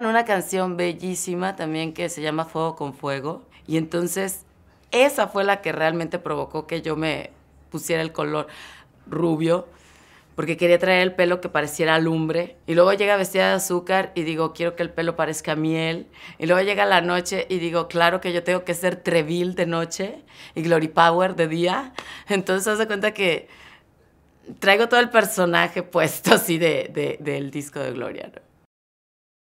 Una canción bellísima también que se llama Fuego con Fuego. Y entonces esa fue la que realmente provocó que yo me pusiera el color rubio, porque quería traer el pelo que pareciera lumbre. Y luego llega vestida de azúcar y digo, quiero que el pelo parezca miel. Y luego llega la noche y digo, claro que yo tengo que ser Treville de noche y Glory Power de día. Entonces, se de cuenta que traigo todo el personaje puesto así de, del disco de Gloria. ¿no?